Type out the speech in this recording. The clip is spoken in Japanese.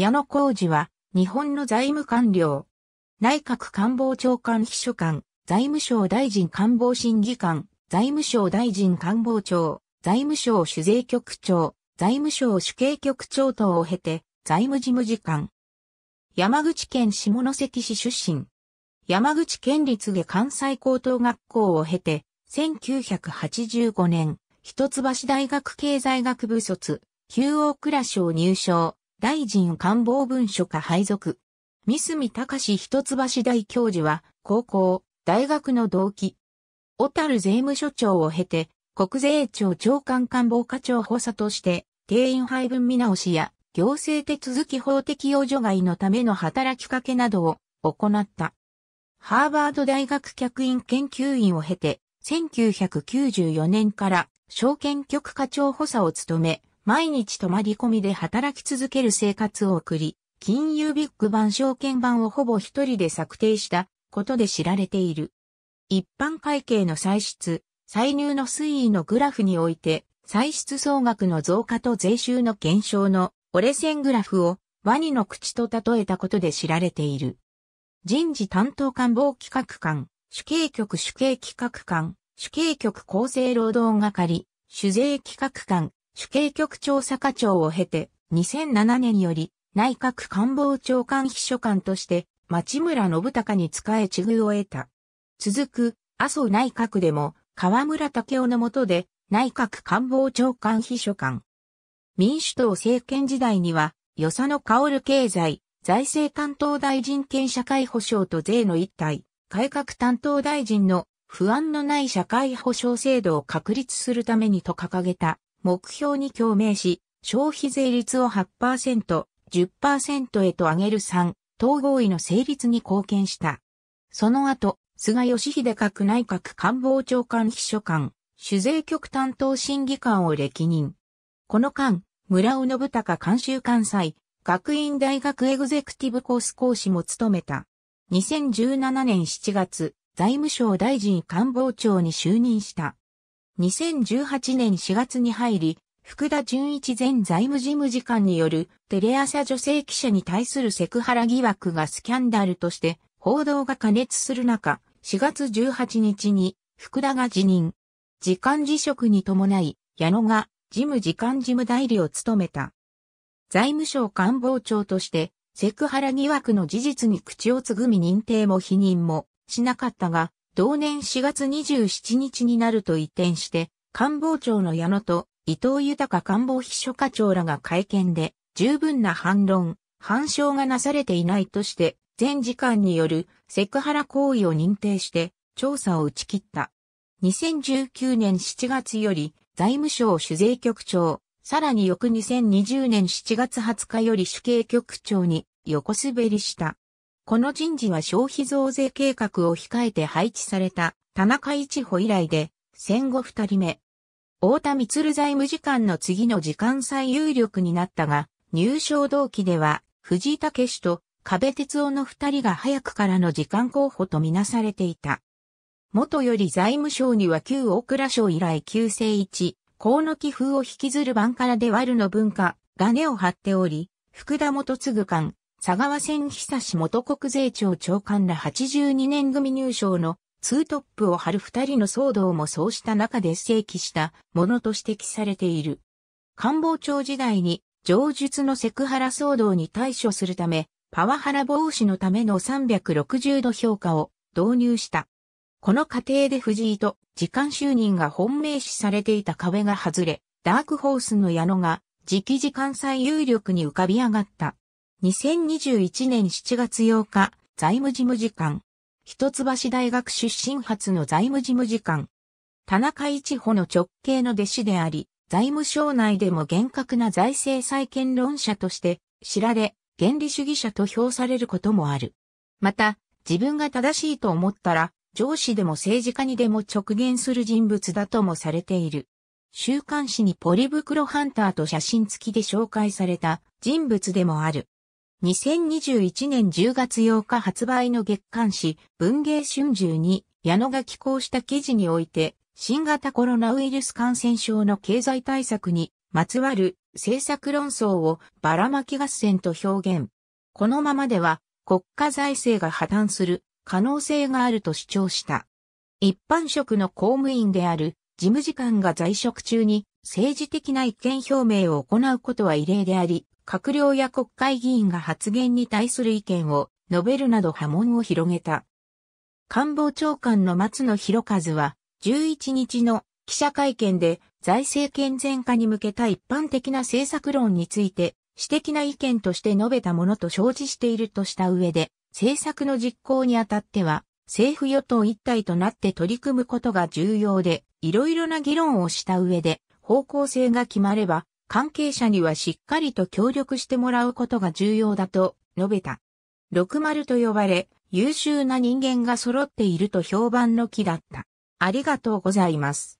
矢野浩二は、日本の財務官僚。内閣官房長官秘書官、財務省大臣官房審議官、財務省大臣官房長、財務省主税局長、財務省主計局長等を経て、財務事務次官。山口県下関市出身。山口県立下関西高等学校を経て、1985年、一橋大学経済学部卒、旧大倉省入省。大臣官房文書課配属。三隅隆一橋大教授は、高校、大学の同期。小樽税務署長を経て、国税庁長官官房課長補佐として、定員配分見直しや、行政手続き法適用除外のための働きかけなどを行った。ハーバード大学客員研究員を経て、1994年から証券局課長補佐を務め、毎日泊まり込みで働き続ける生活を送り、金融ビッグ版証券版をほぼ一人で策定したことで知られている。一般会計の歳出、歳入の推移のグラフにおいて、歳出総額の増加と税収の減少の折れ線グラフをワニの口と例えたことで知られている。人事担当官房企画官、主計局主計企画官、主計局厚生労働係、主税企画官、主計局調査課長を経て、2007年より内閣官房長官秘書官として町村信孝に仕え地遇を得た。続く麻生内閣でも河村武夫の下で内閣官房長官秘書官。民主党政権時代には、与謝野薫経済、財政担当大臣兼社会保障と税の一体、改革担当大臣の不安のない社会保障制度を確立するためにと掲げた目標に共鳴し、消費税率を8%、10%へと上げる3、統合意の成立に貢献した。その後、菅義偉閣内閣官房長官秘書官、主税局担当審議官を歴任。この間、村尾信孝監修関西、学院大学エグゼクティブコース講師も務めた。2017年7月、財務省大臣官房長に就任した。2018年4月に入り、福田純一前財務事務次官によるテレ朝女性記者に対するセクハラ疑惑がスキャンダルとして報道が過熱する中、4月18日に福田が辞任。時間辞職に伴い、矢野が事務次官事務代理を務めた。財務省官房長としてセクハラ疑惑の事実に口をつぐみ認定も否認もしなかったが、同年4月27日になると移転して、官房長の矢野と伊藤豊官房秘書課長らが会見で、十分な反論、反証がなされていないとして、全時間によるセクハラ行為を認定して、調査を打ち切った。2019年7月より、財務省主税局長、さらに翌2020年7月20日より主計局長に横滑りした。この人事は消費増税計画を控えて配置された田中一歩以来で戦後二人目。大田光財務次官の次の時間最有力になったが、入賞同期では藤井武氏と壁哲夫の二人が早くからの時間候補とみなされていた。元より財務省には旧大倉省以来旧世一、河野木風を引きずる番からで割るの文化が根を張っており、福田元次官、佐川千久志元国税庁長官ら82年組入省のツートップを張る二人の騒動もそうした中で正規したものと指摘されている。官房長時代に上述のセクハラ騒動に対処するため、パワハラ防止のための360度評価を導入した。この過程で藤井と時間就任が本命視されていた壁が外れ、ダークホースの矢野が直時間最有力に浮かび上がった。2021年7月8日、財務事務次官。一橋大学出身初の財務事務次官。田中一歩の直系の弟子であり、財務省内でも厳格な財政再建論者として知られ、原理主義者と評されることもある。また、自分が正しいと思ったら、上司でも政治家にでも直言する人物だともされている。週刊誌にポリ袋ハンターと写真付きで紹介された人物でもある。2021年10月8日発売の月刊誌文芸春秋に矢野が寄稿した記事において新型コロナウイルス感染症の経済対策にまつわる政策論争をばらまき合戦と表現。このままでは国家財政が破綻する可能性があると主張した。一般職の公務員である事務次官が在職中に政治的な意見表明を行うことは異例であり、閣僚や国会議員が発言に対する意見を述べるなど波紋を広げた。官房長官の松野博一は、11日の記者会見で財政健全化に向けた一般的な政策論について、私的な意見として述べたものと承知しているとした上で、政策の実行にあたっては、政府与党一体となって取り組むことが重要で、いろいろな議論をした上で、方向性が決まれば、関係者にはしっかりと協力してもらうことが重要だと述べた。60と呼ばれ、優秀な人間が揃っていると評判の木だった。ありがとうございます。